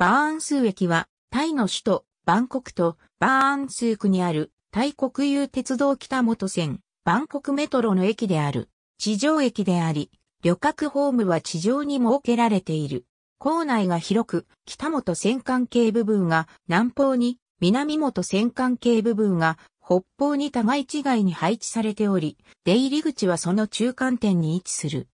バーンスー駅は、タイの首都、バンコクと、バーンスー区にある、タイ国有鉄道北本線、バンコクメトロの駅である、地上駅であり、旅客ホームは地上に設けられている。構内が広く、北本線関係部分が南方に、南本線関係部分が北方に互い違いに配置されており、出入り口はその中間点に位置する。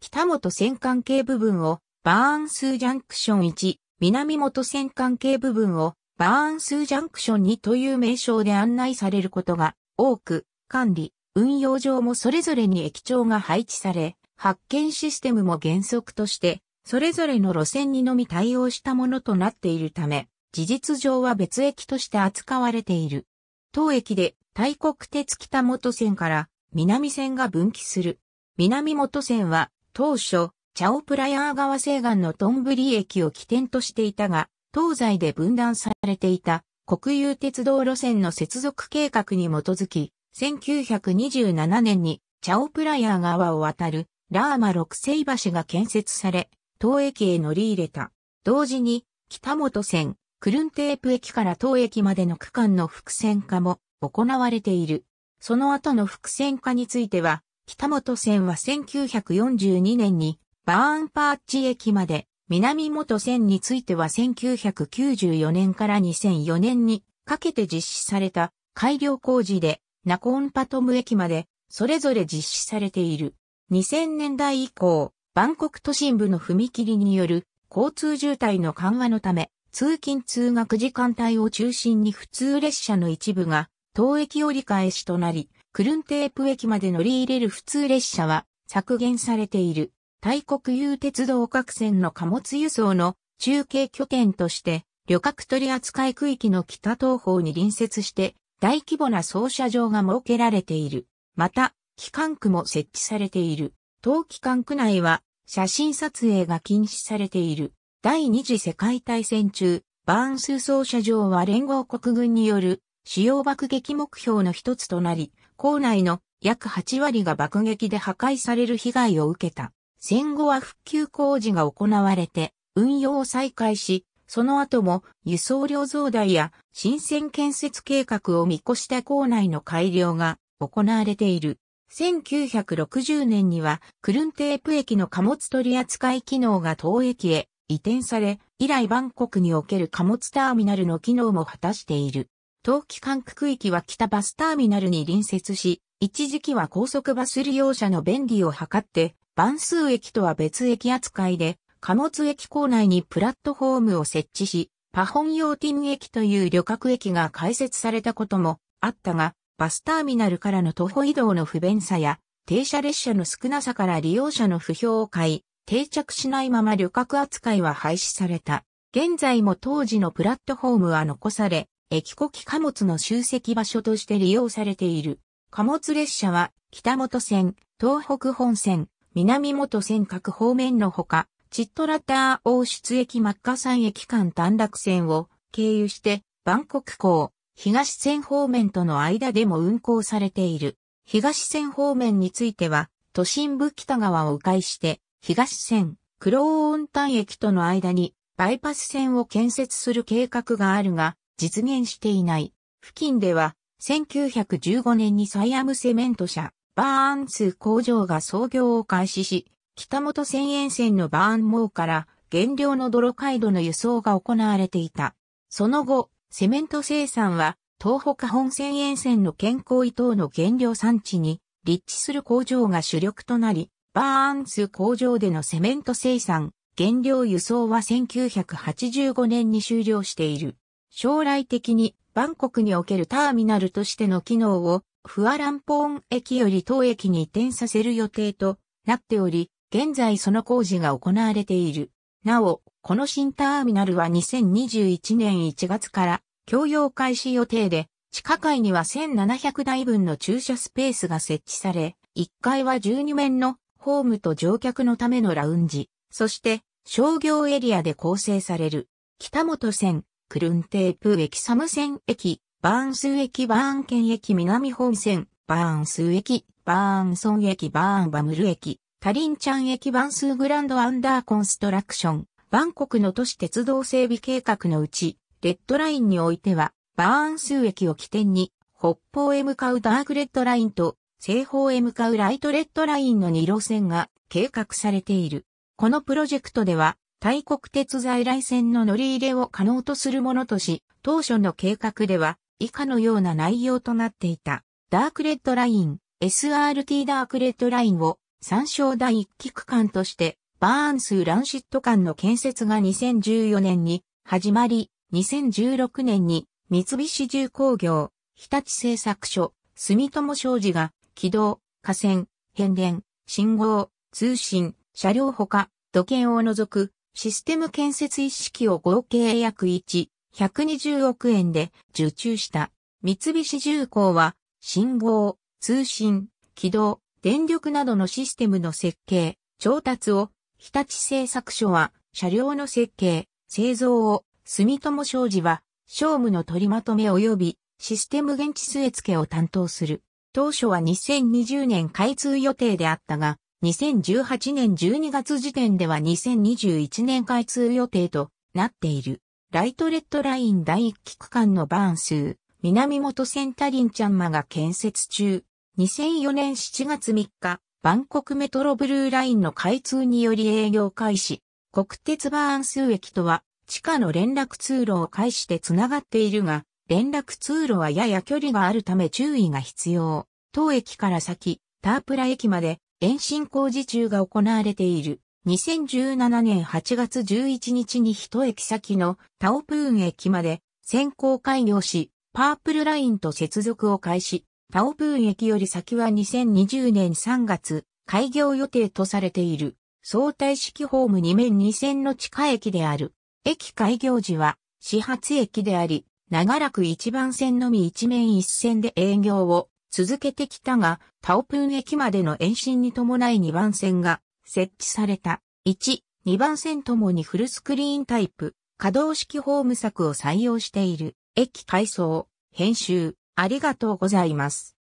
北本線関係部分を、バーンスージャンクション1、南本線関係部分をバーンスージャンクションにという名称で案内されることが多く、管理、運用上もそれぞれに駅長が配置され、発見システムも原則として、それぞれの路線にのみ対応したものとなっているため、事実上は別駅として扱われている。当駅で、大国鉄北本線から南線が分岐する。南本線は、当初、チャオプラヤー川西岸のトンブリ駅を起点としていたが、東西で分断されていた国有鉄道路線の接続計画に基づき、1927年にチャオプラヤー川を渡るラーマ六世橋が建設され、東駅へ乗り入れた。同時に、北本線、クルンテープ駅から東駅までの区間の伏線化も行われている。その後の伏線化については、北本線は1942年にバーンパーチ駅まで、南元線については1994年から2004年にかけて実施された改良工事で、ナコンパトム駅まで、それぞれ実施されている。2000年代以降、バンコク都心部の踏切による交通渋滞の緩和のため、通勤通学時間帯を中心に普通列車の一部が、当駅折り返しとなり、クルンテープ駅まで乗り入れる普通列車は削減されている。大国有鉄道各線の貨物輸送の中継拠点として、旅客取扱区域の北東方に隣接して、大規模な操車場が設けられている。また、機関区も設置されている。当機関区内は、写真撮影が禁止されている。第二次世界大戦中、バーンス操車場は連合国軍による使用爆撃目標の一つとなり、校内の約8割が爆撃で破壊される被害を受けた。戦後は復旧工事が行われて、運用を再開し、その後も輸送量増大や新線建設計画を見越した校内の改良が行われている。1960年にはクルンテープ駅の貨物取扱い機能が当駅へ移転され、以来バンコクにおける貨物ターミナルの機能も果たしている。冬季管区区域は北バスターミナルに隣接し、一時期は高速バス利用者の便利を図って万数駅とは別駅扱いで、貨物駅構内にプラットフォームを設置し、パホン用ティン駅という旅客駅が開設されたこともあったが、バスターミナルからの徒歩移動の不便さや、停車列車の少なさから利用者の不評を買い、定着しないまま旅客扱いは廃止された。現在も当時のプラットフォームは残され、駅呼気貨物の集積場所として利用されている。貨物列車は、北本線、東北本線、南本線各方面のほか、チットラター王出駅マッカ山駅間短絡線を経由して、バンコク港、東線方面との間でも運行されている。東線方面については、都心部北側を迂回して、東線、クローンタン駅との間に、バイパス線を建設する計画があるが、実現していない。付近では、1915年にサイアムセメント社、バーンス工場が創業を開始し、北本線沿線のバーン網から原料の泥回路の輸送が行われていた。その後、セメント生産は東北本線沿線の健康医等の原料産地に立地する工場が主力となり、バーンス工場でのセメント生産、原料輸送は1985年に終了している。将来的にバンコクにおけるターミナルとしての機能をフアランポーン駅より当駅に移転させる予定となっており、現在その工事が行われている。なお、この新ターミナルは2021年1月から供用開始予定で、地下階には1700台分の駐車スペースが設置され、1階は12面のホームと乗客のためのラウンジ、そして商業エリアで構成される。北本線、クルンテープ駅サム線駅、バーンス駅バーン県駅南本線、バーンス駅、バーンソン駅バーンバムル駅、タリンチャン駅バンスーグランドアンダーコンストラクション、バンコクの都市鉄道整備計画のうち、レッドラインにおいては、バーンスー駅を起点に、北方へ向かうダークレッドラインと、西方へ向かうライトレッドラインの2路線が計画されている。このプロジェクトでは、大国鉄在来線の乗り入れを可能とするものとし、当初の計画では、以下のような内容となっていた。ダークレッドライン、SRT ダークレッドラインを参照第一期区間として、バーンス・ランシット間の建設が2014年に始まり、2016年に三菱重工業、日立製作所、住友商事が軌道、河川、変電、信号、通信、車両ほか、土建を除くシステム建設一式を合計約1、120億円で受注した。三菱重工は、信号、通信、軌道、電力などのシステムの設計、調達を、日立製作所は、車両の設計、製造を、住友商事は、商務の取りまとめ及び、システム現地据え付けを担当する。当初は2020年開通予定であったが、2018年12月時点では2021年開通予定となっている。ライトレッドライン第1期区間のバーン数、南本ンタリンチャンマが建設中。2004年7月3日、バンコクメトロブルーラインの開通により営業開始。国鉄バーン数駅とは、地下の連絡通路を介してつながっているが、連絡通路はやや距離があるため注意が必要。当駅から先、タープラ駅まで延伸工事中が行われている。2017年8月11日に一駅先のタオプーン駅まで先行開業し、パープルラインと接続を開始、タオプーン駅より先は2020年3月、開業予定とされている、相対式ホーム2面2線の地下駅である。駅開業時は、始発駅であり、長らく1番線のみ1面1線で営業を続けてきたが、タオプーン駅までの延伸に伴い2番線が設置された。1、2番線ともにフルスクリーンタイプ、可動式ホーム柵を採用している。駅改装、編集、ありがとうございます。